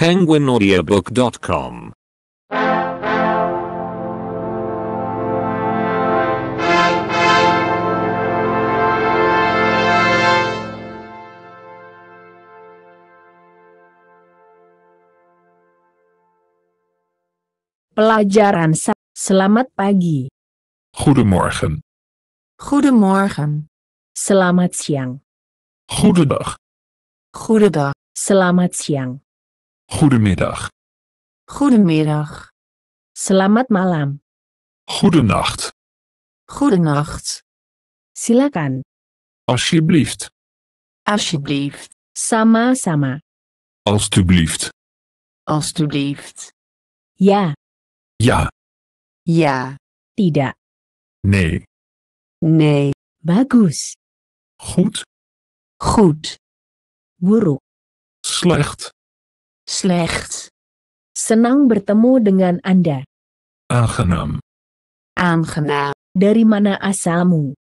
penguinaudiobook.com Pelajaran sa Selamat pagi. Goedemorgen. Goedemorgen. Selamat siang. Goedendag. Goedendag. Selamat siang. Goedemiddag. Goedemiddag. Selamat malam. Goedenacht. Goedenacht. Silakan. Alsjeblieft. Alsjeblieft. Sama sama. Alsjeblieft. Alsjeblieft. Ja. Ja. Ja. Tidak. Nee. Nee. Bagus. Goed. Goed. Buruk. Slecht. Slecht. Senang bertemu dengan Anda. Aangenaam. Aangenaam. Dari mana asalmu?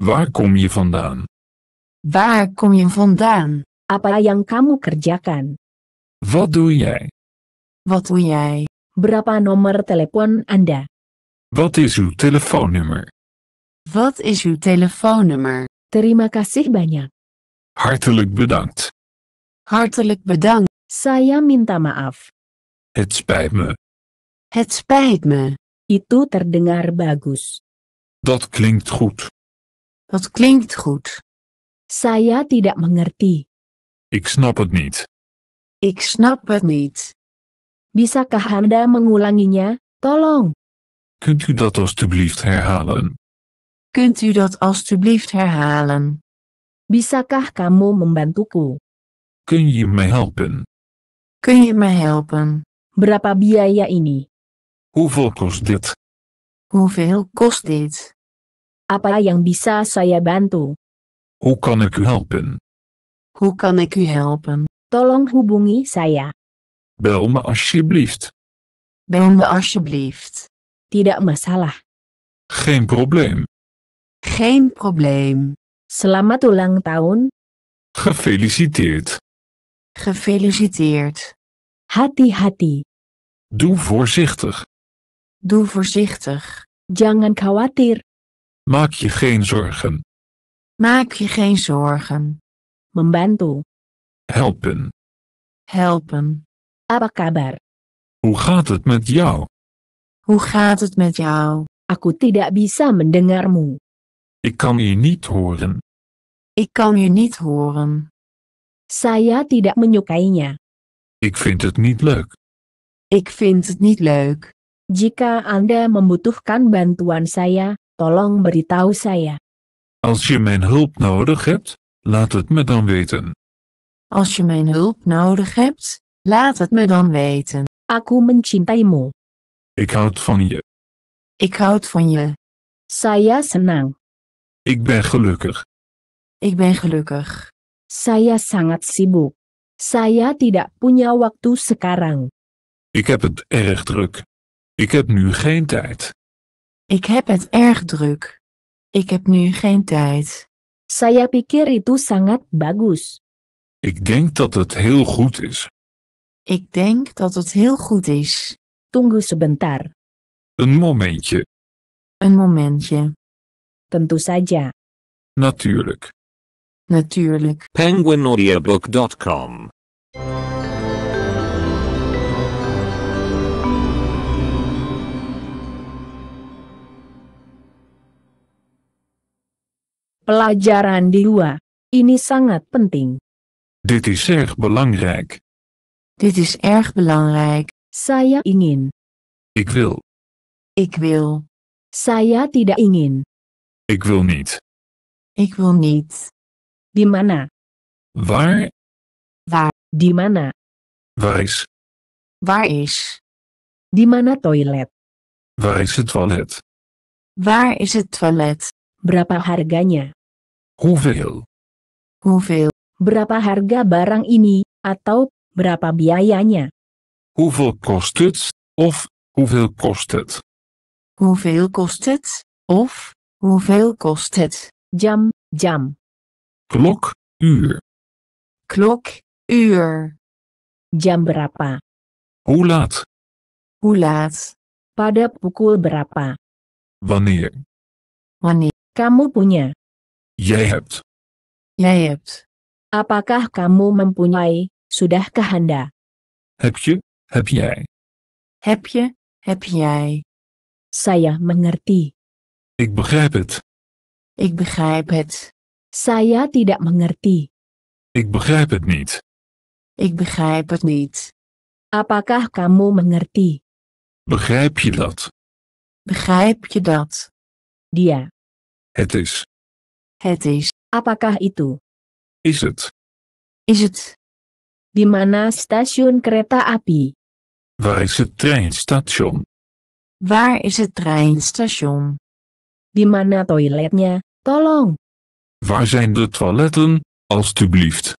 Waar kom je vandaan? Waar kom je vandaan? Apa yang kamu kerjakan? Wat doe jij? Wat doe jij? Berapa nomor telepon Anda? Wat is uw telefoonnummer? Wat is uw telefoonnummer? Terima kasih banyak. Hartelijk bedankt. Hartelijk bedankt. Saya minta maaf. Het spijt me. Het spijt me. Itu terdengar bagus. Dat klinkt goed. Dat klinkt goed. Saya tidak mengerti. Ik snap het niet. Ik snap het niet. Bisakah Anda mengulanginya, tolong? Kunt u dat alstublieft herhalen? Kunt u dat alstublieft herhalen? Bisakah kamu membantuku? Kun je mij helpen? Kun je me helpen? Berapa biaya ini? Hoeveel kost dit? Hoeveel kost dit? Apa yang bisa saya bantu? Hoe kan ik u helpen? Hoe kan ik u helpen? Tolong hubungi saya. Bel me alsjeblieft. Bel me alsjeblieft. Tidak masalah. Geen probleem. Geen probleem. Selamat ulang tahun. Gefeliciteerd. Gefeliciteerd. Hati-hati. Doe voorzichtig. Doe voorzichtig. Jangan khawatir. Maak je geen zorgen. Maak je geen zorgen. Membantu. Helpen. Helpen. Apa kabar? Hoe gaat het met jou? Hoe gaat het met jou? Aku tidak bisa mendengarmu. Ik kan je niet horen. Ik kan je niet horen. Saya tidak menyukainya. Ik vind het niet leuk. Ik vind het niet leuk. Jika Anda membutuhkan bantuan saya, tolong beritahu saya. Als je mijn hulp nodig hebt, laat het me dan weten. Als je mijn hulp nodig hebt, laat het me dan weten. Aku mencintaimu. Ik houd van je. Ik houd van je. Saya senang. Ik ben gelukkig. Ik ben gelukkig. Saya sangat sibuk. Saya tidak punya waktu sekarang. Ik heb het erg druk. Ik heb nu geen tijd. Ik heb het erg druk. Ik heb nu geen tijd. Saya pikir itu sangat bagus. Ik denk dat het heel goed is. Ik denk dat het heel goed is. Tunggu sebentar. Een momentje. Een momentje. Tentu saja. Natuurlijk. Natuurlijk. Penguinaudiobook.com Pelajaran 2. Ini sangat penting. Dit is erg belangrijk. Dit is erg belangrijk. Saya ingin. Ik wil. Ik wil. Saya tidak ingin. Ik wil niet. Ik wil niet. Di mana? Waar? Waar? Di mana? Waar is? Waar is? Di mana toilet? Waar is het toilet? Waar is het toilet? Berapa harganya? Hoeveel? Hoeveel? Berapa harga barang ini, atau berapa biayanya? Hoeveel kost het, of hoeveel kost het? Hoeveel kost het, of hoeveel kost het? Jam, jam klok, uur, klok, Jam berapa? Hoe laat? Hoe laat? Pada pukul berapa? Wanneer? Wanneer? Kamu punya. Jij hebt. Jij hebt. Apakah kamu mempunyai? Sudahkah Anda? Heb je? Heb jij? Heb je? Heb jij? Saya mengerti. Ik begrijp het. Ik begrijp het. Saya tidak mengerti. Ik begrijp het niet. Ik begrijp het niet. Apakah kamu mengerti? Begrijp je dat? Begrijp je dat? Dia. Het is. Het is. Apakah itu? Is het? Is het? Di mana stasiun kereta api? Waar is het treinstation? Waar is het treinstation? Di mana toiletnya? Tolong. Waar zijn de toiletten, alstublieft?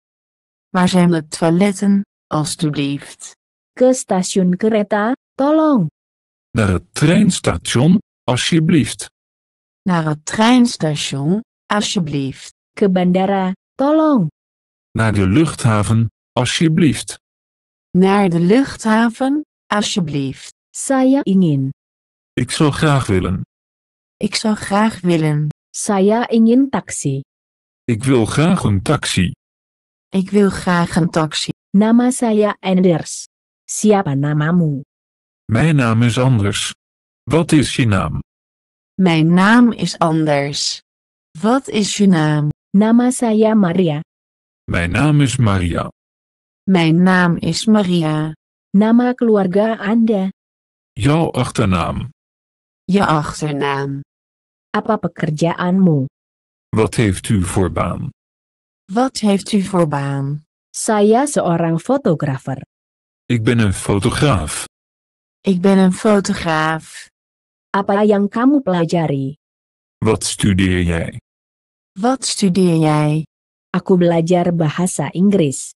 Waar zijn de toiletten, alstublieft? Ke station kereta, tolong. Naar het treinstation, alsjeblieft. Naar het treinstation, alsjeblieft. Ke bandara, tolong. Naar de luchthaven, alsjeblieft. Naar de luchthaven, alsjeblieft. Saya ingin. Ik zou graag willen. Ik zou graag willen. Saya ingin taxi. Ik wil graag een taxi. Ik wil graag een taxi. Nama saya Anders. Siapa namamu? Mijn naam is Anders. Wat is je naam? Mijn naam is Anders. Wat is je naam? Nama saya Maria. Mijn naam is Maria. Mijn naam is Maria. Nama keluarga Anda. Jouw achternaam. Je achternaam. Apa pekerjaanmu? Wat heeft u voor baan? Wat heeft u voor baan? Saya seorang fotografer. Ik ben een fotograaf. Ik ben een fotograaf. Apa yang kamu pelajari? Wat studeer jij? Wat studeer jij? Aku belajar bahasa Inggris.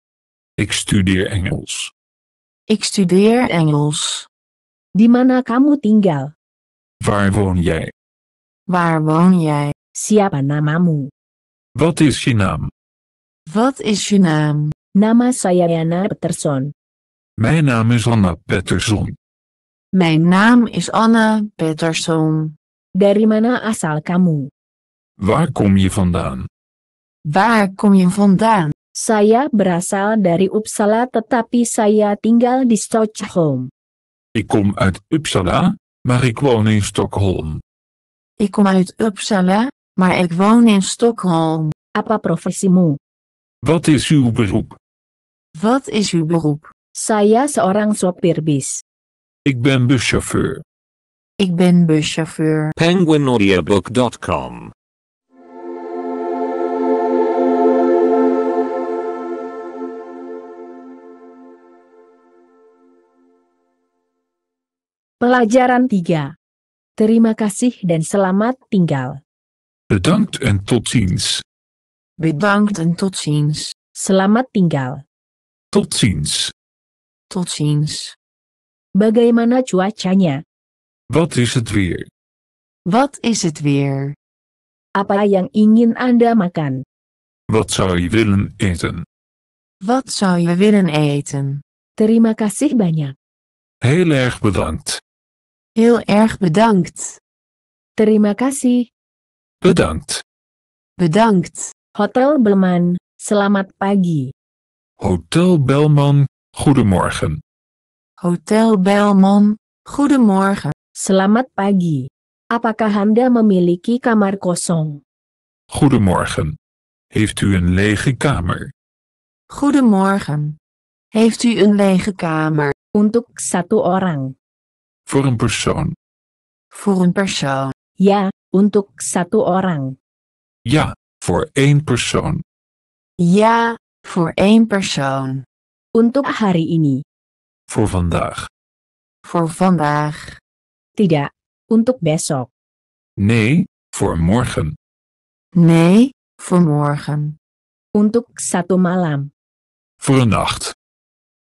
Ik studeer Engels. Ik studeer Engels. Di mana kamu tinggal? Waar woon jij? Waar woon jij? Siapa namamu? Wat is je naam? Wat is je naam? Nama saya Anna Peterson. Mijn naam is Anna Peterson. Mijn naam is Anna Peterson. Dari mana asal kamu? Waar kom je vandaan? Waar kom je vandaan? Saya berasal dari Uppsala tetapi saya tinggal di Stockholm. Ik kom uit Uppsala, maar ik woon in Stockholm. Ik kom uit Uppsala, Maar ik woon in Stockholm. Apa profesimu? Wat is uw beroep? Wat is uw beroep? Saya seorang sopir bis. Ik ben buschauffeur. Ik ben buschauffeur. Penguinaudiobook.com Pelajaran 3 Terima kasih dan selamat tinggal. Bedankt en tot ziens. Bedankt en tot ziens. Selamat tinggal. Tot ziens. Tot ziens. Bagaimana cuacanya? Wat is het weer? Wat is het weer? Apa yang ingin Anda makan? Wat zou je willen eten? Wat zou je willen eten? Terima kasih banyak. Heel erg bedankt. Heel erg bedankt. Terima kasih. Bedankt. Bedankt, Hotel Belman. Selamat pagi. Hotel Belman, goedemorgen. Hotel Belman, goedemorgen. Selamat pagi. Apakah Anda memiliki kamar kosong? Goedemorgen. Heeft u een lege kamer? Goedemorgen. Heeft u een lege kamer? Untuk satu orang. Voor een persoon. Voor een persoon. Ja, Untuk satu orang. Ja, voor één persoon. Ja, voor één persoon. Untuk hari ini. Voor vandaag. Voor vandaag. Tidak, untuk besok. Nee, voor morgen. Nee, voor morgen. Untuk satu malam. Voor een nacht.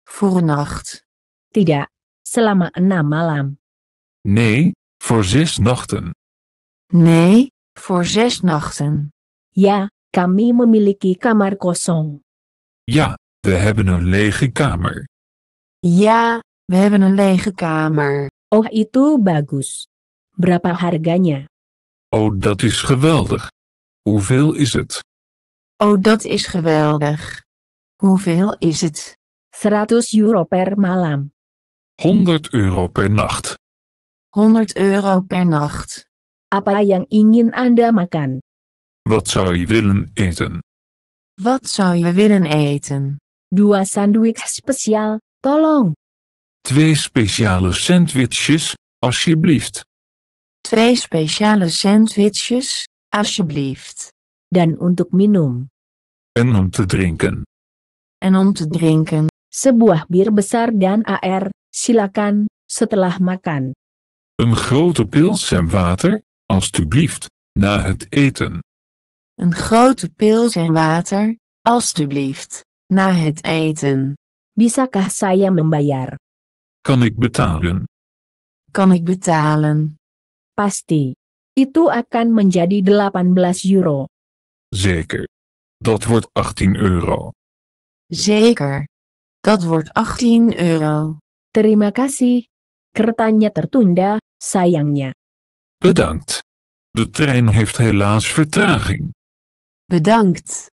Voor een nacht. Tidak, selama enam malam. Nee, voor zes nachten. Nee, voor zes nachten. Ja, kami memiliki kamar kosong. Ja, we hebben een lege kamer. Ja, we hebben een lege kamer. Oh itu bagus. Berapa harganya? Oh, dat is geweldig. Hoeveel is het? Oh, dat is geweldig. Hoeveel is het? 100 euro per malam. 100 euro per nacht. 100 euro per nacht. Apa yang ingin Anda makan? Wat zou je willen eten? Wat zou je willen eten? Dua sandwich speciaal, tolong. Twee speciale sandwiches, alsjeblieft. Twee speciale sandwiches, alsjeblieft. Dan untuk minum. En om te drinken. En om te drinken. Sebuah bir besar dan AR, silakan, setelah makan. Een grote pils en water, Alsjeblieft, na het eten. Een grote pil en water, alstublieft, na het eten. Bisakah saya membayar? Kan ik betalen? Kan ik betalen? Pasti. Itu akan menjadi 18 euro. Zeker. Dat wordt 18 euro. Zeker. Dat wordt 18 euro. Terima kasih. Kertanya tertunda, sayangnya. Bedankt. De trein heeft helaas vertraging. Bedankt.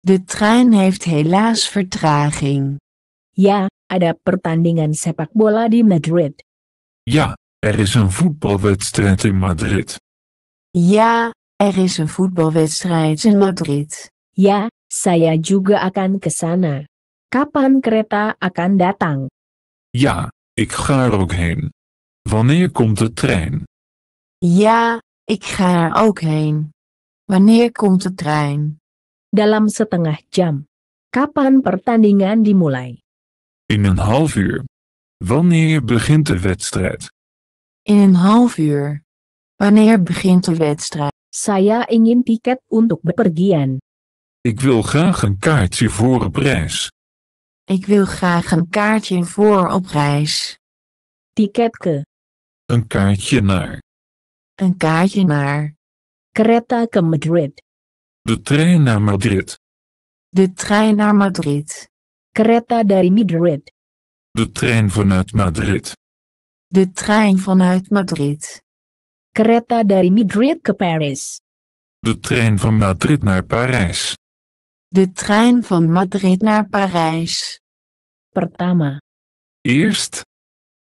De trein heeft helaas vertraging. Ja, ada pertandingan sepak bola di Madrid. Ja, er is een voetbalwedstrijd in Madrid. Ja, er is een voetbalwedstrijd in Madrid. Ja, saya juga akan ke sana. Kapan kereta akan datang? Ja, ik ga er ook heen. Wanneer komt de trein? Ja, ik ga er ook heen. Wanneer komt de trein? Dalam setengah jam. Kapan In een half uur. Wanneer begint de wedstrijd? In een half uur. Wanneer begint de wedstrijd? Saya ingin tiket untuk bepergian. Ik wil graag een kaartje voor op reis. Ik wil graag een kaartje voor op reis. Tiketke. Een kaartje naar. Een kaartje naar. Creta, ke Madrid. De trein naar Madrid. De trein naar Madrid. Creta de Madrid. De trein vanuit Madrid. De trein vanuit Madrid. Creta de Madrid ke Paris. De trein van Madrid naar Parijs. De trein van Madrid naar Parijs. Pertama. Eerst.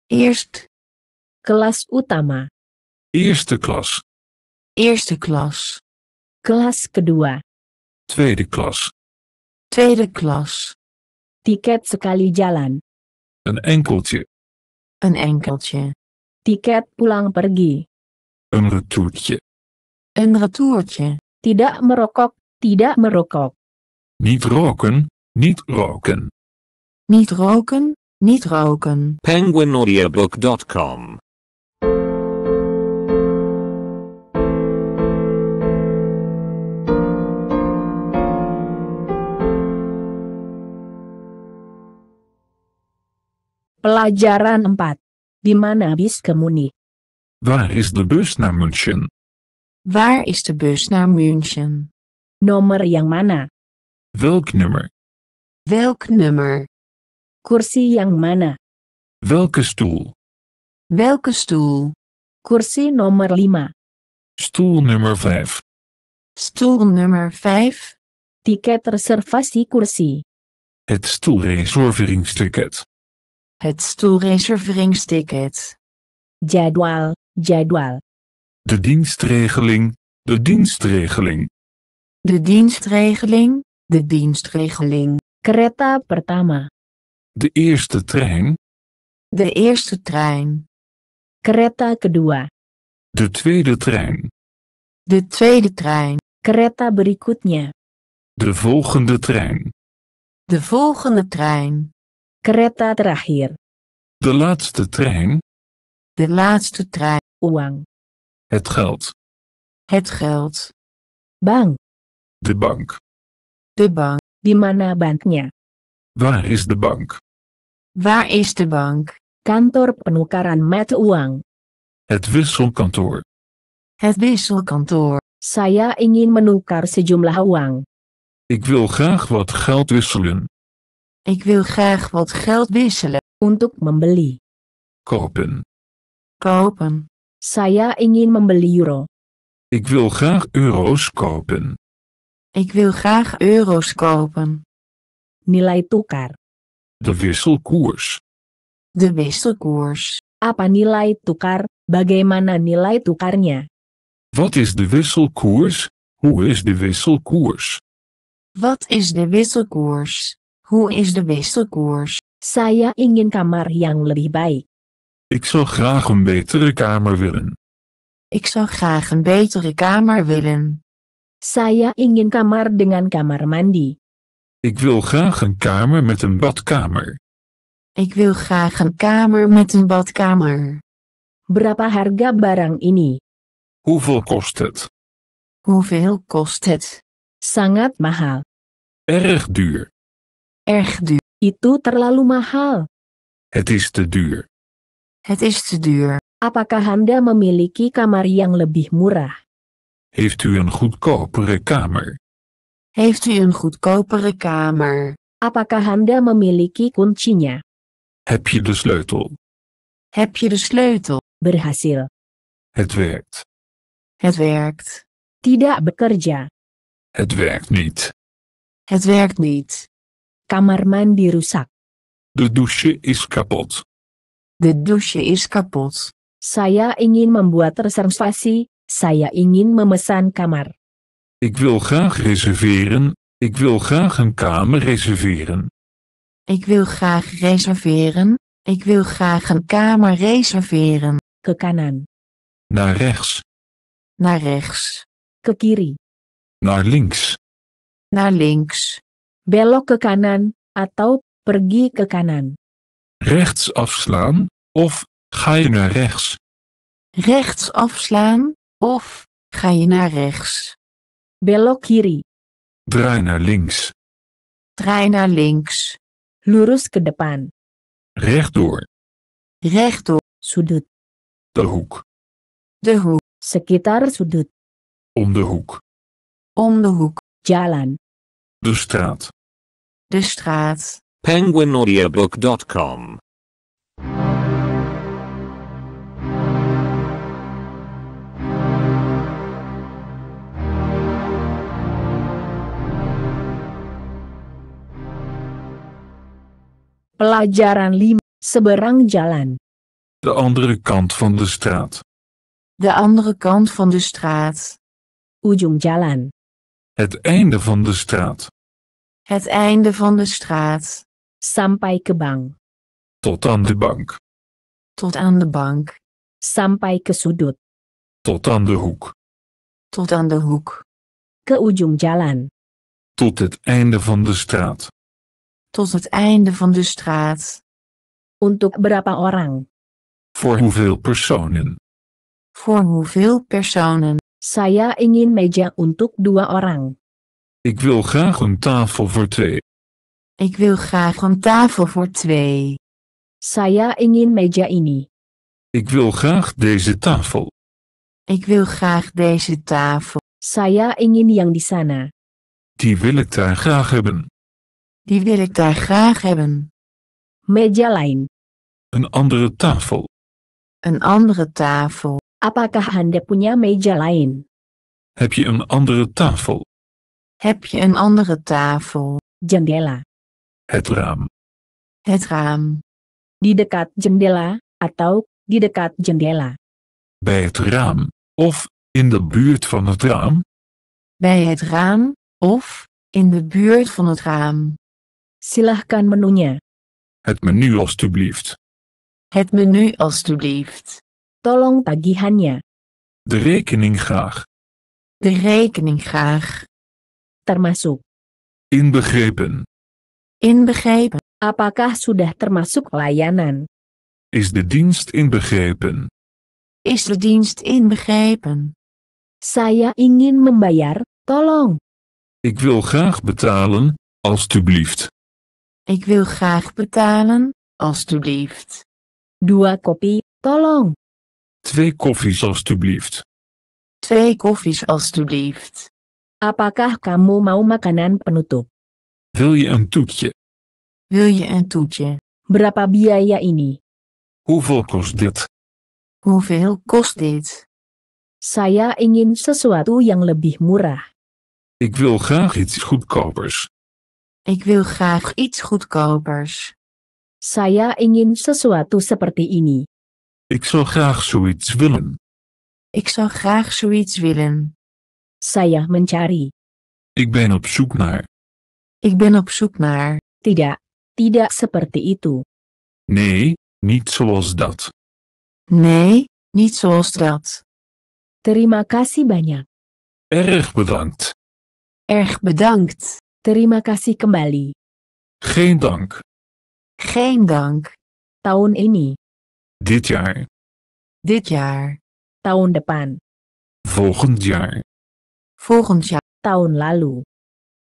Eerst. Kelas utama. Eerste klas. Eerste klas. Klas kedua. Tweede klas. Tweede klas. Tiket sekali jalan. Een enkeltje. Een enkeltje. Tiket pulang pergi. Een retourtje. Een retourtje. Tidak merokok, tidak merokok. Niet roken, niet roken. Niet roken, niet roken. Penguinaudiobook.com Pelajaran 4. Di mana bis Waar is de bus naar München? Waar is de bus naar München? Nomor yang mana? Welk nummer? Welk nummer? Kursi yang mana? Welke stoel? Welke stoel? Kursi nomor 5. Stoel nummer 5. Stoel nummer 5. Ticket reservasi kursi. Het stoelreserveringsticket. Het stoelreserveringsticket. Jadwal, jadwal. De dienstregeling, de dienstregeling. De dienstregeling, de dienstregeling. Kreta pertama. De eerste trein. De eerste trein. Kreta kedua. De tweede trein. De tweede trein. Kreta berikutnya. De volgende trein. De volgende trein. Kereta terakhir. De laatste trein. De laatste trein. Uang. Het geld. Het geld. Bank. De bank. De bank. Di mana banknya? Waar is de bank? Waar is de bank? Kantor penukaran met uang. Het wisselkantoor. Het wisselkantoor. Saya ingin menukar sejumlah uang. Ik wil graag wat geld wisselen. Ik wil graag wat geld wisselen. Untuk mambeli. Kopen. Kopen. Saya ingin membeli euro. Ik wil graag euro's kopen. Ik wil graag euro's kopen. Nilai De wisselkoers. De wisselkoers. Apa nilai tukar? Bagaimana nilai tukarnya? Wat is de wisselkoers? Hoe is de wisselkoers? Wat is de wisselkoers? Hoe is de wisselkoers? Saya ingin kamar yang lebih baik. Ik zou graag een betere kamer willen. Ik zou graag een betere kamer willen. Saya ingin kamar dengan kamar mandi. Ik wil graag een kamer met een badkamer. Ik wil graag een kamer met een badkamer. Berapa harga barang ini? Hoeveel kost het? Hoeveel kost het? Sangat mahal. Erg duur. Erg duur. Itu terlalu mahal. Het is te duur. Het is te duur. Apakah Anda memiliki kamar yang lebih murah? Heeft u een goedkopere kamer? Heeft u een goedkopere kamer? Apakah Anda memiliki kuncinya? Heb je de sleutel? Heb je de sleutel? Berhasil. Het werkt. Het werkt. Tidak bekerja. Het werkt niet. Het werkt niet. Kamar mandi rusak. De douche is kapot. De douche is kapot. Saya ingin membuat reservasi, saya ingin memesan kamar. Ik wil graag reserveren, ik wil graag een kamer reserveren. Ik wil graag reserveren, ik wil graag een kamer reserveren. Ke kanan. Naar rechts. Naar rechts. Ke kiri. Naar links. Naar links belok ke kanan, atau pergi ke kanan. Rechts afslaan, of ga je naar rechts? Rechts afslaan, of ga je naar rechts? Belokiri. Draai naar links. Draai naar links. Lurus ke depan. Rechtdoor. Rechtdoor. Sudut. De hoek. De hoek. Sekitar sudut. Om de hoek. Om de hoek. Jalan. De straat. De straat. Penguinaudiobook.com Pelajaran 5. Seberang jalan. De andere kant van de straat. De andere kant van de straat. Ujung jalan. Het einde van de straat. Het einde van de straat. Sampai ke bank. Tot aan de bank. Tot aan de bank. Sampai ke sudut. Tot aan de hoek. Tot aan de hoek. Ke ujung jalan. Tot het einde van de straat. Tot het einde van de straat. Untuk berapa orang? Voor hoeveel personen? Voor hoeveel personen? Saya ingin meja untuk dua orang. Ik wil graag een tafel voor twee. Ik wil graag een tafel voor twee. Saya ingin meja ini. Ik wil graag deze tafel. Ik wil graag deze tafel. Saya ingin yang di sana. Die wil ik daar graag hebben. Die wil ik daar graag hebben. Meja lain. Een andere tafel. Een andere tafel. Apakah Anda punya meja lain? Heb je een andere tafel? Heb je een andere tafel? Jendela. Het raam. Het raam. Di dekat jendela, atau di dekat jendela. Bij het raam, of in de buurt van het raam? Bij het raam, of in de buurt van het raam. Silahkan menunya. Het menu alstublieft. Het menu alstublieft. Tolong tagihannya. De rekening graag. De rekening graag. Termasuk. Inbegrepen. Inbegrepen. Apakah sudah termasuk layanan? Is de dienst inbegrepen? Is de dienst inbegrepen? Saya ingin membayar, tolong. Ik wil graag betalen, alstublieft. Ik wil graag betalen, alstublieft. Dua kopi, tolong. Twee koffies alstublieft. Twee koffies alstublieft. Apakah kamu mau makanan penutup? Wil je een toetje? Wil je een toetje? Berapa biaya ini? Hoeveel kost dit? Hoeveel kost dit? Saya ingin sesuatu yang lebih murah. Ik wil graag iets goedkopers. Ik wil graag iets goedkopers. Saya ingin sesuatu seperti ini. Ik zou graag zoiets willen. Ik zou graag zoiets willen. Saya mencari. Ik ben op zoek naar. Ik ben op zoek naar. Tidak, tidak seperti itu. Nee, niet zoals dat. Nee, niet zoals dat. Terima kasih banyak. Erg bedankt. Erg bedankt. Terima kasih kembali. Geen dank. Geen dank. Tahun ini. Dit jaar. Dit jaar. de depan. Volgend jaar. Volgend jaar. Tahun lalu.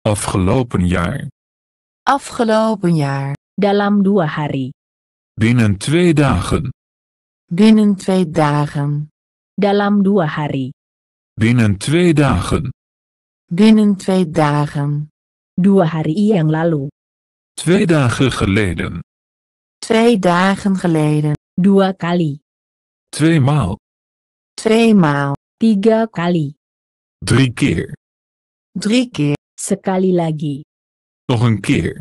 Afgelopen jaar. Afgelopen jaar. Dalam dua hari. Binnen twee dagen. Binnen twee dagen. Dalam dua hari. Binnen twee dagen. Binnen twee dagen. Dua hari yang lalu. Twee dagen geleden. Twee dagen geleden dua kali. Tweemaal. maal. Tiga kali. Drie keer. Drie keer. Sekali lagi. Nog een keer.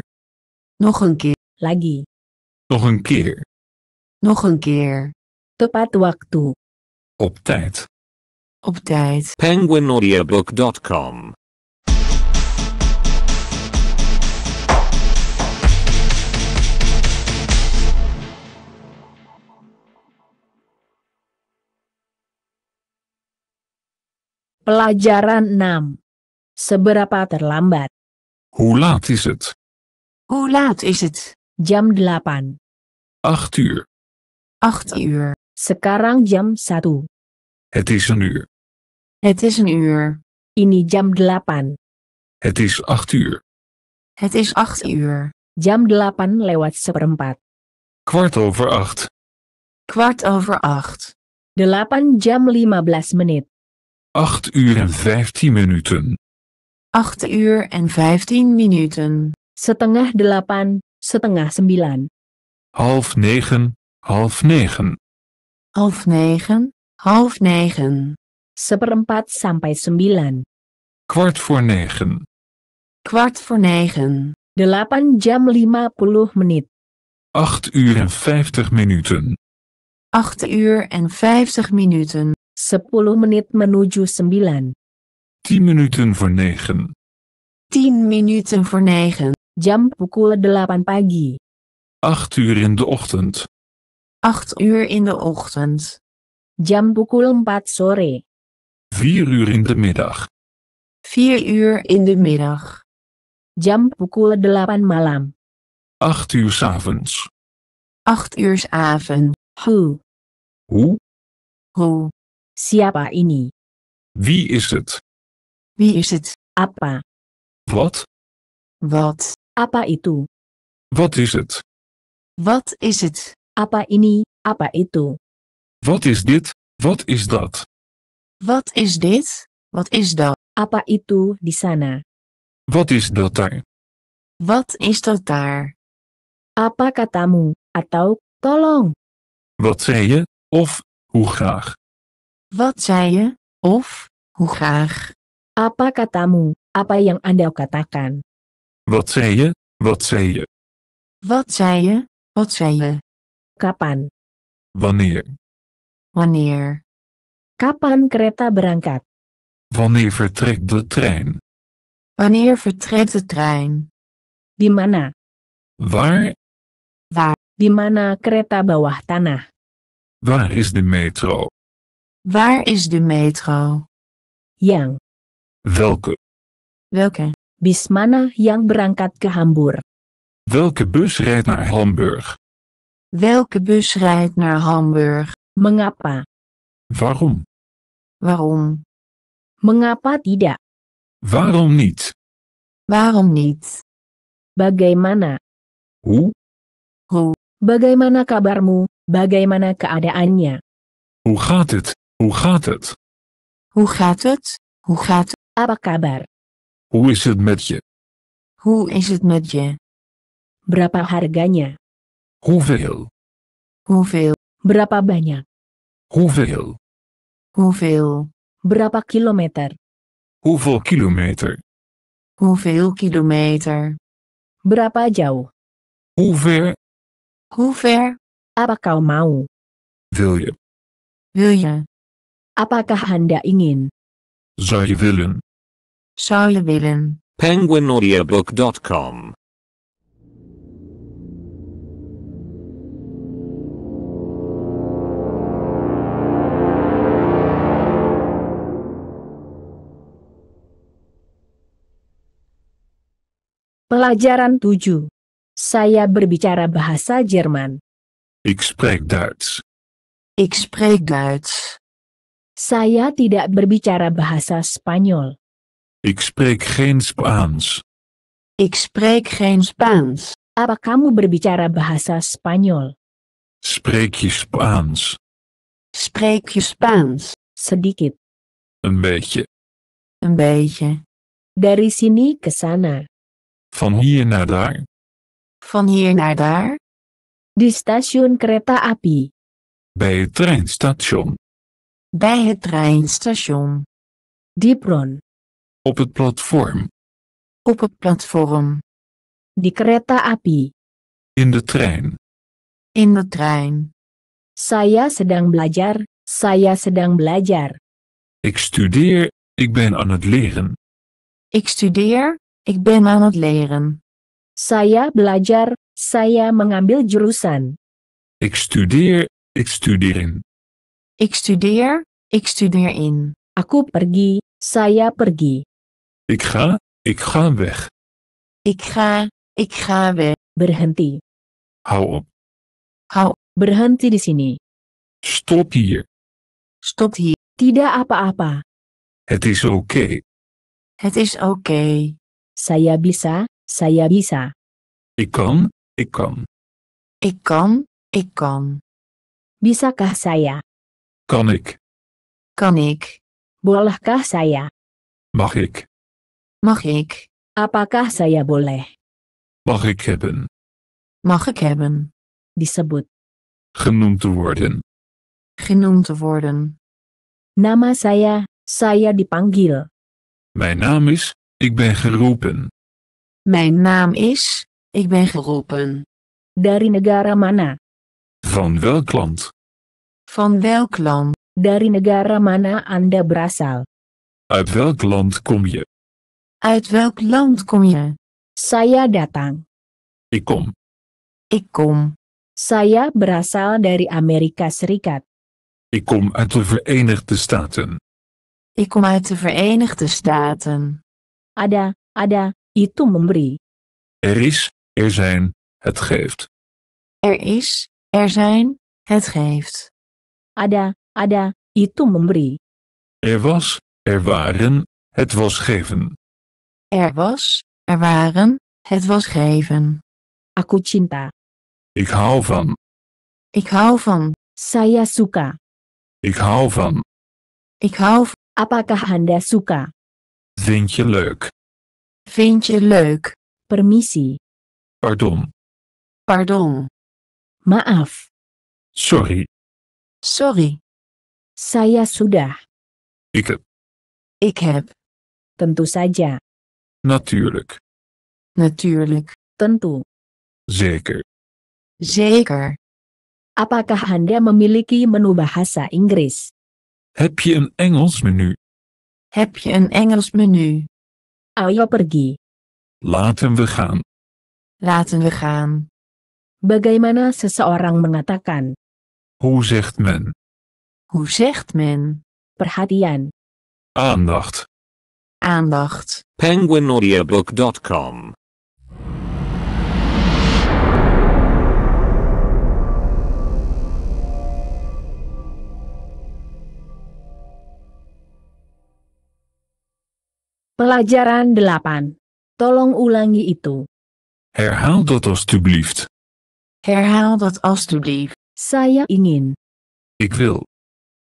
Nog een keer. Lagi. Nog een keer. Nog een keer. Tepat waktu. Op tijd. Op tijd. Penguinaudiobook.com Pelajaran 6. Seberapa terlambat? Hoe laat is het? Hoe laat is het? Jam 8. 8 uur. 8 uur. Sekarang jam 1. Het is een uur. Het is een uur. Ini jam 8. Het is 8 uur. Het is 8 uur. Jam 8 lewat seperempat. Kwart over 8. Kwart over 8. 8 jam 15 menit. 8 uur en 15 minuten. 8 uur en 15 minuten. Setengah delapan, setengah sembilan. Half negen, half negen. Half negen, half negen. Seperempat sampai sembilan. Kwart voor negen. Kwart voor negen. Delapan jam lima puluh menit. 8 uur en 50 minuten. 8 uur en 50 minuten. 10 menit menuju 9. Tien minuten voor negen. 10 minuten voor negen. Jam pukul 8 pagi. Acht uur in de ochtend. Acht uur in de ochtend. Jam pukul 4 sore. Vier uur in de middag. Vier uur in de middag. Jam pukul 8 malam. Acht uur s'avonds. Acht uur avond. Hoe? Hoe? Hoe? Siapa ini? Wie is het? Wie is het? Apa? Wat? Wat? Apa itu? Wat is het? Wat is het? Apa ini? Apa itu? Wat is dit? Wat is dat? Wat is dit? Wat is dat? Apa itu di sana? Wat is dat daar? Wat is dat daar? Apa katamu? Atau tolong? Wat zei je? Of hoe graag? Wat zei je? Of, hoe graag? Apa katamu? Apa yang Anda katakan? Wat zei je? Wat zei je? Wat zei je? Wat zei je? Kapan? Wanneer? Wanneer? Kapan kereta berangkat? Wanneer vertrekt de trein? Wanneer vertrekt de trein? Di mana? Waar? Waar? Di mana kereta bawah tanah? Waar is de metro? Waar is de metro? Yang. Welke? Welke? Bismana, yang berangkat ke Hamburg? Welke bus rijdt naar Hamburg? Welke bus rijdt naar Hamburg? Mengapa? Waarom? Waarom? Mengapa tidak? Waarom niet? Waarom niet? Bagaimana? Hoe? Hoe? Bagaimana kabarmu? Bagaimana keadaannya? Hoe gaat het? Hoe gaat het? Hoe gaat het? Hoe gaat Abakabar? Hoe is het met je? Hoe is het met je? Berapa harganya? Hoeveel? Hoeveel? Berapa banyak? Hoeveel? Hoeveel? Berapa kilometer? Hoeveel kilometer? Hoeveel kilometer? Berapa jauh? Hoe ver? Hoe ver? Abakau mau? Wil je? Wil je? Apakah Anda ingin? Zai Villain. Zai Villain. Penguinaudiobook.com Pelajaran 7. Saya berbicara bahasa Jerman. Ich spreche Deutsch. Ich spreche Deutsch. Saya tidak berbicara bahasa Spanyol. Ik spreek geen Spaans. Ik spreek geen Spaans. Apa kamu berbicara bahasa Spanyol? Spreek je Spaans? Spreek je Spaans? Sedikit. Een beetje. Een beetje. Dari sini ke sana. Van hier naar daar. Van hier naar daar. Di stasiun kereta api. Bij het treinstation. Bij het treinstation. Diepron. Op het platform. Op het platform. Die kereta api. In de trein. In de trein. Saya sedang belajar, saya sedang belajar. Ik studeer, ik ben aan het leren. Ik studeer, ik ben aan het leren. Saya belajar, saya mengambil jurusan. Ik studeer, ik studeer in. Ik studeer, ik studeer in. Aku pergi, saya pergi. Ik ga, ik ga weg. Ik ga, ik ga weg. Berhenti. Hou op. Hou. Berhenti di sini. Stop hier. Stop hier. Tidak apa-apa. Het is oké. Het is oké. Saya bisa, saya bisa. Ik kan, ik kan. Ik kan, ik kan. Bisakah saya? Kan ik? Kan ik? Bolehkah saya? Mag ik? Mag ik? Apakah saya boleh? Mag ik hebben? Mag ik hebben? Disebut. Genoemd te worden. Genoemd te worden. Nama saya, saya dipanggil. Mijn naam is, ik ben geroepen. Mijn naam is, ik ben geroepen. Dari negara mana? Van welk land? Van welk land? Dari negara mana Anda berasal? Uit welk land kom je? Uit welk land kom je? Saya datang. Ik kom. Ik kom. Saya berasal dari Amerika Serikat. Ik kom uit de Verenigde Staten. Ik kom uit de Verenigde Staten. Ada, ada, itu memberi. Er is, er zijn, het geeft. Er is, er zijn, het geeft. Ada, ada, itu memberi. Er was, er waren, het was geven. Er was, er waren, het was geven. Aku cinta. Ik hou van. Ik hou van. Saya suka. Ik hou van. Ik hou van. Apakah Anda suka? Vind je leuk? Vind je leuk? Permissie. Pardon. Pardon. Maaf. Sorry. Sorry. Saya sudah. Ik heb. Ik heb. Tentu saja. Natuurlijk. Natuurlijk. Tentu. Zeker. Zeker. Apakah Anda memiliki menu bahasa Inggris? Heb je een Engels menu? Heb je een Engels menu? Ayo pergi. Laten we gaan. Laten we gaan. Bagaimana seseorang mengatakan, Hoe zegt men? Hoe zegt men? Perhatian. Aandacht. Aandacht. Penguinaudiobook.com Pelajaran 8. Tolong ulangi itu. Herhaal dat alstublieft. Herhaal dat alstublieft. Saya ingin. Ik wil.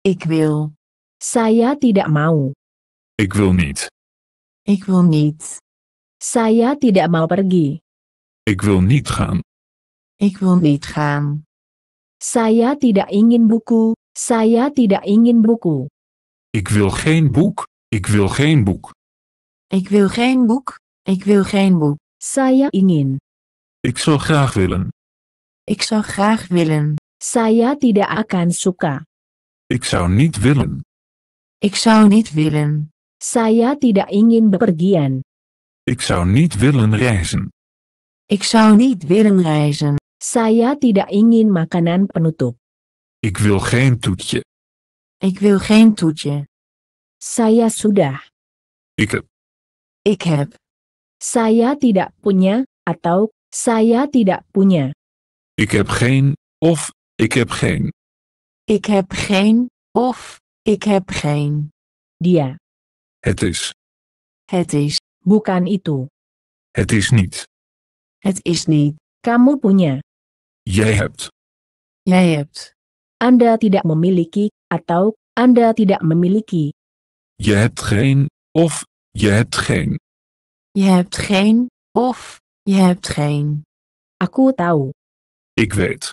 Ik wil. Saya tidak mau. Ik wil niet. Ik wil niet. Saya tidak mau pergi. Ik wil niet gaan. Ik wil niet gaan. Saya tidak ingin buku. Saya tidak ingin buku. Ik wil geen boek. Ik wil geen boek. Ik wil geen boek. Ik wil geen boek. Saya ingin. Ik zou graag willen. Ik zou graag willen. Saya tidak akan suka. Ik zou niet willen. Ik zou niet willen. Saya tidak ingin bepergian. Ik zou niet willen reizen. Ik zou niet willen reizen. Saya tidak ingin makanan penutup. Ik wil geen toetje. Ik wil geen toetje. Saya sudah. Ik heb. Ik heb. Saya tidak punya, atau, saya tidak punya. Ik heb geen, of, Ik heb geen. Ik heb geen, of, ik heb geen. Dia. Het is. Het is. Bukan itu. Het is niet. Het is niet. Kamu punya. Jij hebt. Jij hebt. Anda tidak memiliki, atau, Anda tidak memiliki. Je hebt geen, of, je hebt geen. Je hebt geen, of, je hebt geen. Aku tahu. Ik weet.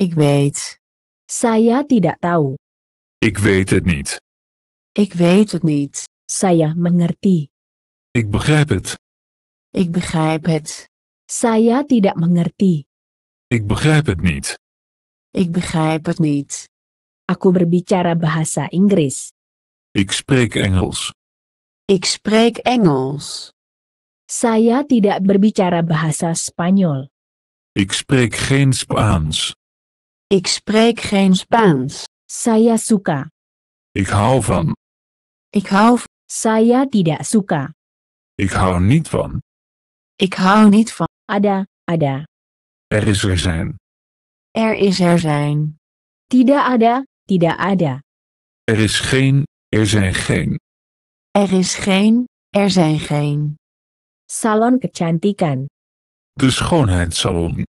Ik weet. Saya tidak tahu. Ik weet het niet. Ik weet het niet. Saya mengerti. Ik begrijp het. Ik begrijp het. Saya tidak mengerti. Ik begrijp het niet. Ik begrijp het niet. Aku berbicara bahasa Inggris. Ik spreek Engels. Ik spreek Engels. Saya tidak berbicara bahasa Spanyol. Ik spreek geen Spaans. Ik spreek geen Spaans. Saya suka. Ik hou van. Ik hou van. Saya tidak suka. Ik hou niet van. Ik hou niet van. Ada, ada. Er is er zijn. Er is er zijn. Tidak ada, tidak ada. Er is geen, er zijn geen. Er is geen, er zijn geen. Salon kecantikan. De schoonheidssalon.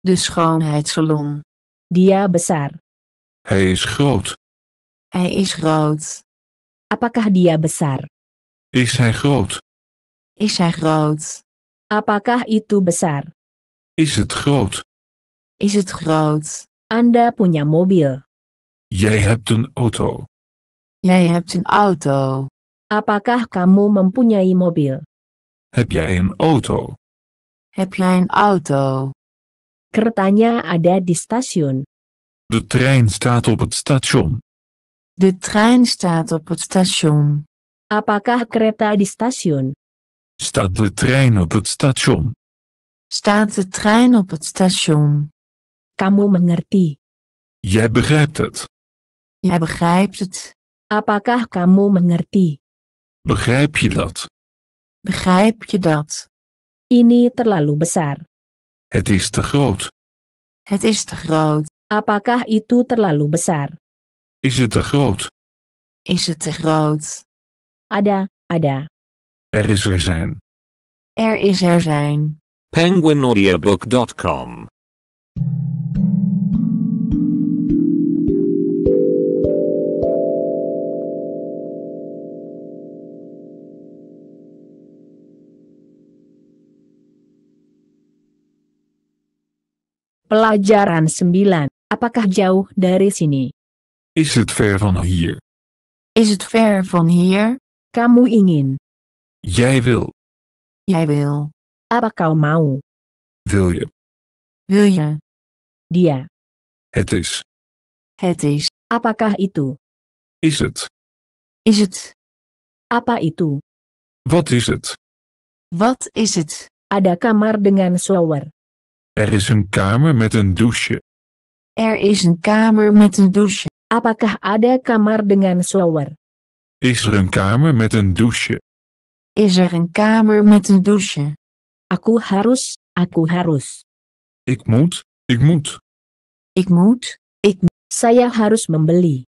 De schoonheidssalon. Dia besar. Hij is groot. Hij is groot. Apakah dia besar? Is hij groot? Is hij groot? Apakah itu besar? Is het groot? Is het groot? Anda punya mobil. Jij hebt een auto. Jij hebt een auto. Apakah kamu mempunyai mobil? Heb jij een auto? Heb jij een auto? Keretanya ada di stasiun. De trein staat op het station. De trein staat op het station. Apakah kereta di stasiun? Staat de trein op het station? Staat de trein op het station? Kamu mengerti? Jij begrijpt het. Jij begrijpt het. Apakah kamu mengerti? Begrijp je dat? Begrijp je dat? Ini terlalu besar. Het is te groot. Het is te groot. Apakah itu terlalu besar? Is het te groot? Is het te groot? Ada, ada. Er is er zijn. Er is er zijn. Penguinaudiobook.com Pelajaran 9. Apakah jauh dari sini? Is it fair from here? Is it fair from here? Kamu ingin. Jij wil. Jij wil. Apa kau mau? Wil je. Wil je. Dia. Het is. Het is. Apakah itu? Is it? Is it? Apa itu? Wat is it? Wat is it? Ada kamar dengan shower. Er is een kamer met een douche. Er is een kamer met een douche. Apakah ada kamar dengan shower? Is er een kamer met een douche? Is er een kamer met een douche? Aku harus, aku harus. Ik moet, ik moet. Ik moet, ik moet. Saya harus membeli.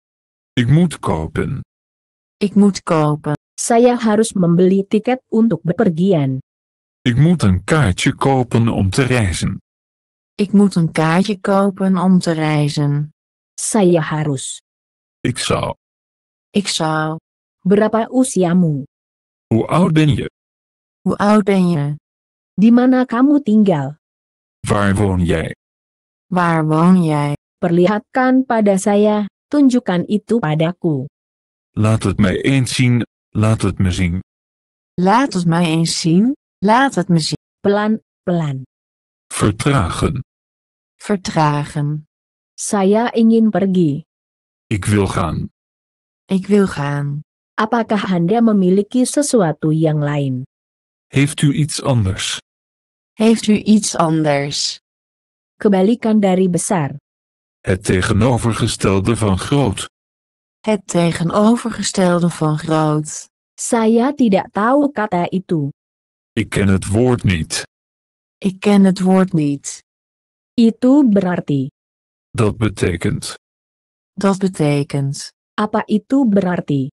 Ik moet kopen. Ik moet kopen. Saya harus membeli tiket untuk bepergian. Ik moet een kaartje kopen om te reizen. Ik moet een kaartje kopen om te reizen. Saya harus. Ik zou. Ik zou. Berapa usiamu? Hoe oud ben je? Hoe oud ben je? Di mana kamu tinggal? Waar woon jij? Waar woon jij? Perlihatkan pada saya, tunjukkan itu padaku. Laat het mij eens zien, laat het me zien. Laat het mij eens zien, laat het me zien. Plan, plan. Vertragen. Vertragen. Saya ingin pergi. Ik wil gaan. Ik wil gaan. Apakah Anda memiliki sesuatu yang lain? Heeft u iets anders? Heeft u iets anders? Kebalikan dari besar. Het tegenovergestelde van groot. Het tegenovergestelde van groot. Saya tidak tahu kata itu. Ik ken het woord niet. Ik ken het woord niet. Itu berarti. Dat betekent. Dat betekent. Apa itu berarti?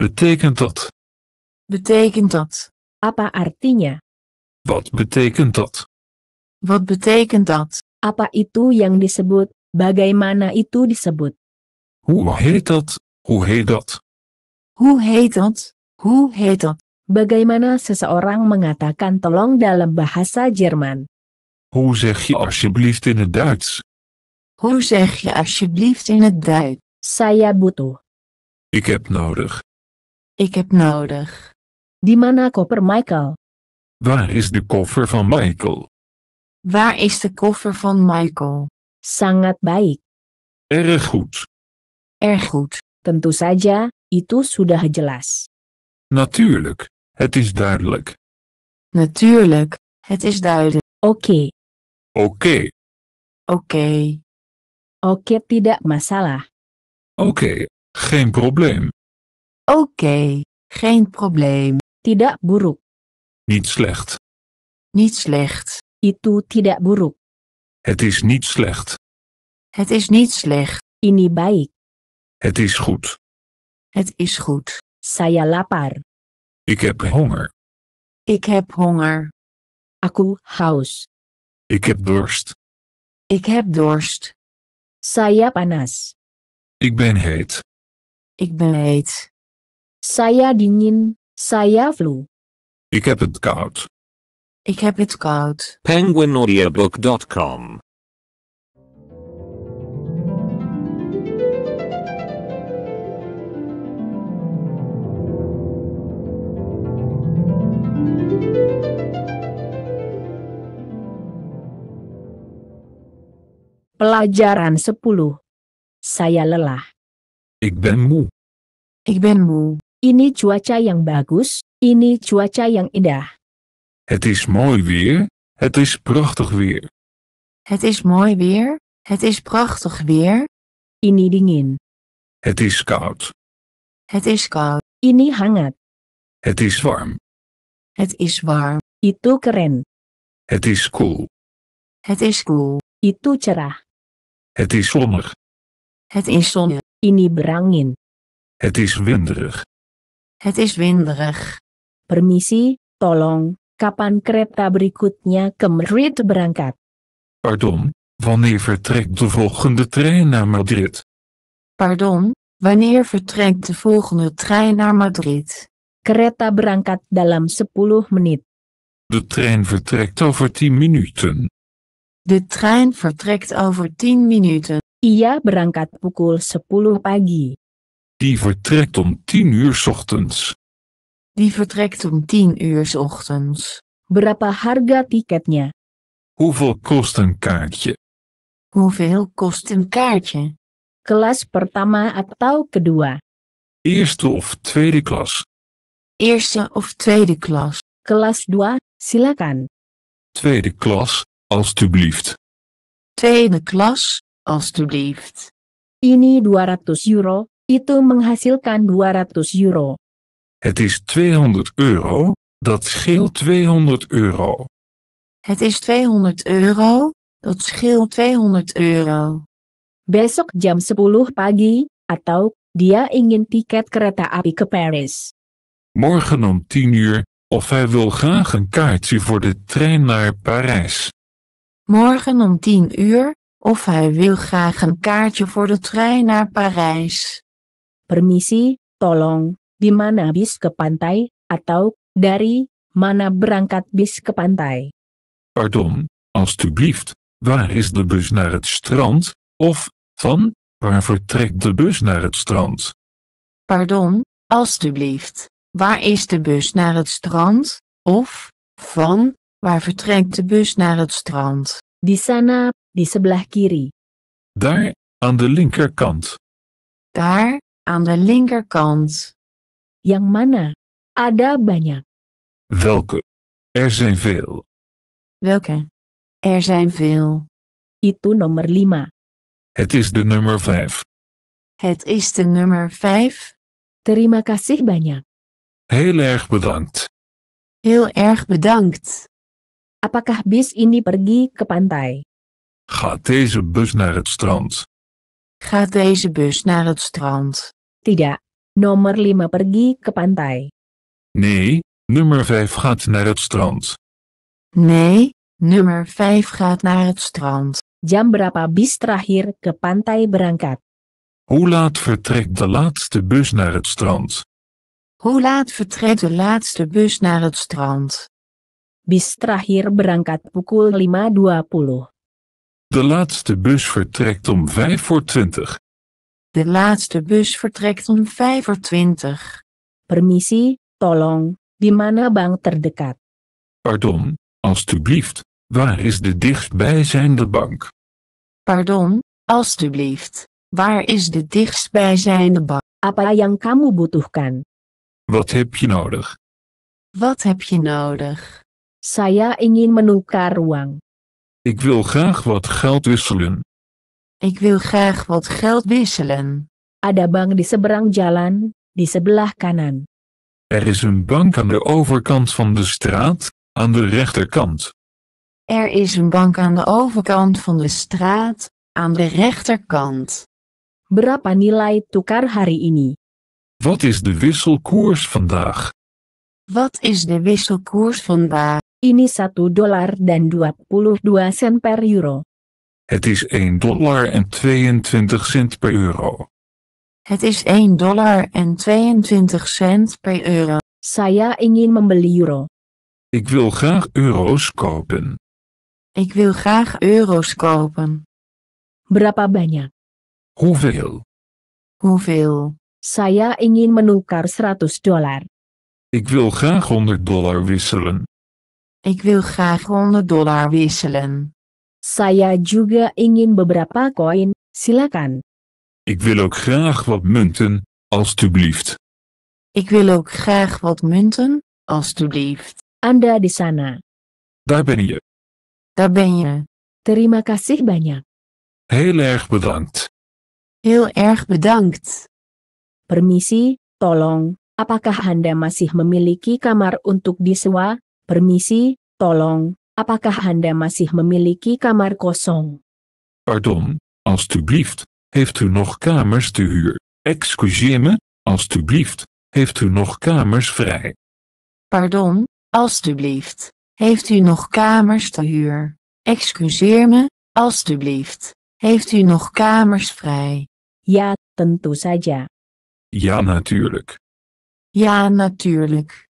Betekent dat? Betekent dat? Apa artinya? Wat betekent dat? Wat betekent dat? Apa itu yang disebut? Bagaimana itu disebut? Hoe heet dat? Hoe heet dat? Hoe heet dat? Hoe heet dat? Bagaimana seseorang mengatakan tolong dalam bahasa Jerman? Hoe zeg je alsjeblieft in het Duits? Hoe zeg je alsjeblieft in het Duits? Saya butuh. Ik heb nodig. Ik heb nodig. Die mana koper Michael? Waar is de koffer van Michael? Waar is de koffer van Michael? Sangat baik. Erg goed. Erg goed. Tentu saja, itu sudah jelas. Natuurlijk, het is duidelijk. Natuurlijk, het is duidelijk. Oké, Oké. Oké. Oké, Okay. Oke tidak masalah. Oké, geen probleem. Oké, geen probleem. Tidak buruk. Niet slecht. Niet slecht. Itu tidak buruk. Het is niet slecht. Het is niet slecht. Ini baik. Het is goed. Het is goed. Saya lapar. Ik heb honger. Ik heb honger. Aku haus. Ik heb dorst. Ik heb dorst. Saya panas. Ik ben heet. Ik ben heet. Saya dingin, saya flu. Ik heb het koud. Ik heb het koud. Penguinaudiobook.com Pelajaran 10. Saya lelah. Ik ben mu. Ik ben mu. Ini cuaca yang bagus, ini cuaca yang indah. Het is mooi weer, het is prachtig weer. Het is mooi weer, het is prachtig weer. Ini dingin. Het is koud. Het is koud. Ini hangat. Het is warm. Het is warm. Itu keren. Het is cool. Het is cool. Itu cerah. Het is zonnig. Het is zonnig. Ini berangin. Het is winderig. Het is winderig. Permisi, tolong, kapan kereta berikutnya ke Madrid berangkat? Pardon, wanneer vertrekt de volgende trein naar Madrid? Pardon, wanneer vertrekt de volgende trein naar Madrid? Kereta berangkat dalam 10 menit. De trein vertrekt over 10 minuten. De trein vertrekt over 10 minuten. Ia berangkat pukul 10 pagi. Die vertrekt om 10 uur ochtends. Die vertrekt om 10 uur ochtends. Berapa harga tiketnya? Hoeveel kost een kaartje? Hoeveel kost een kaartje? Kelas pertama atau kedua? Eerste of tweede klas. Eerste of tweede klas. Kelas 2, silakan. Tweede klas, Alstublieft. Tweede klas, alstublieft. Ini 200 euro, itu menghasilkan 200 euro. Het is 200 euro, dat scheelt 200 euro. Het is 200 euro, dat scheelt 200 euro. Besok jam 10 pagi, atau dia ingin tiket kereta api ke Paris. Morgen om 10 uur, of hij wil graag een kaartje voor de trein naar Parijs morgen om tien uur, of hij wil graag een kaartje voor de trein naar Parijs. Permisi, tolong, di mana bis ke pantai, atau dari mana berangkat bis ke pantai? Pardon, alstublieft, waar is de bus naar het strand, of, van, waar vertrekt de bus naar het strand? Pardon, alstublieft, waar is de bus naar het strand, of, van, Waar vertrekt de bus naar het strand? Di sana, di sebelah kiri. Daar, aan de linkerkant. Daar, aan de linkerkant. Yang mana? Ada banyak. Welke? Er zijn veel. Welke? Er zijn veel. Itu nomor lima. Het is de nummer vijf. Het is de nummer vijf. Terima kasih banyak. Heel erg bedankt. Heel erg bedankt. Apakah bis ini pergi ke pantai? Gaat deze bus naar het strand? Gaat deze bus naar het strand? Tidak. Nomor 5 pergi ke pantai. Nee, nummer 5 gaat naar het strand. Nee, nummer 5 gaat naar het strand. Jam berapa bis terakhir ke pantai berangkat? Hoe laat vertrekt de laatste bus naar het strand? Hoe laat vertrekt de laatste bus naar het strand? Bis terakhir berangkat pukul 5.20. De laatste bus vertrekt om 5 voor 20. De laatste bus vertrekt om 5 voor 20. Permisi, tolong, di mana bank terdekat? Pardon, alstublieft, waar is de dichtstbijzijnde bank? Pardon, alstublieft, waar is de dichtstbijzijnde bank? Apa yang kamu butuhkan? Wat heb je nodig? Wat heb je nodig? Saya ingin menukar uang. Ik wil graag wat geld wisselen. Ik wil graag wat geld wisselen. Ada bank di seberang jalan, di sebelah kanan. Er is een bank aan de overkant van de straat, aan de rechterkant. Er is een bank aan de overkant van de straat, aan de rechterkant. Berapa nilai tukar hari ini? Wat is de wisselkoers vandaag? Wat is de wisselkoers vandaag? Ini 1 dolar dan 22 sen per euro. Het is 1 dollar en 22 cent per euro. Het is 1 dollar en 22 cent per euro. Saya ingin membeli euro. Ik wil graag euro's kopen. Ik wil graag euro's kopen. Berapa banyak? Hoeveel? Hoeveel? Saya ingin menukar 100 dollar. Ik wil graag 100 dollar wisselen. Ik wil graag 100 dollar wisselen. Saya juga ingin beberapa koin, silakan. Ik wil ook graag wat munten, alstublieft. Ik wil ook graag wat munten, alstublieft. Anda di sana. Daar ben je. Daar ben je. Terima kasih banyak. Heel erg bedankt. Heel erg bedankt. Permisi, tolong, apakah Anda masih memiliki kamar untuk disewa? Permisi, tolong, apakah Anda masih memiliki kamar kosong? Pardon, alstublieft, heeft u nog kamers te huur? Excuseer me, alstublieft, heeft u nog kamers vrij? Pardon, alstublieft, heeft u nog kamers te huur? Excuseer me, alstublieft, heeft u nog kamers vrij? Ja, tentu saja. Ja, natuurlijk. Ja, natuurlijk.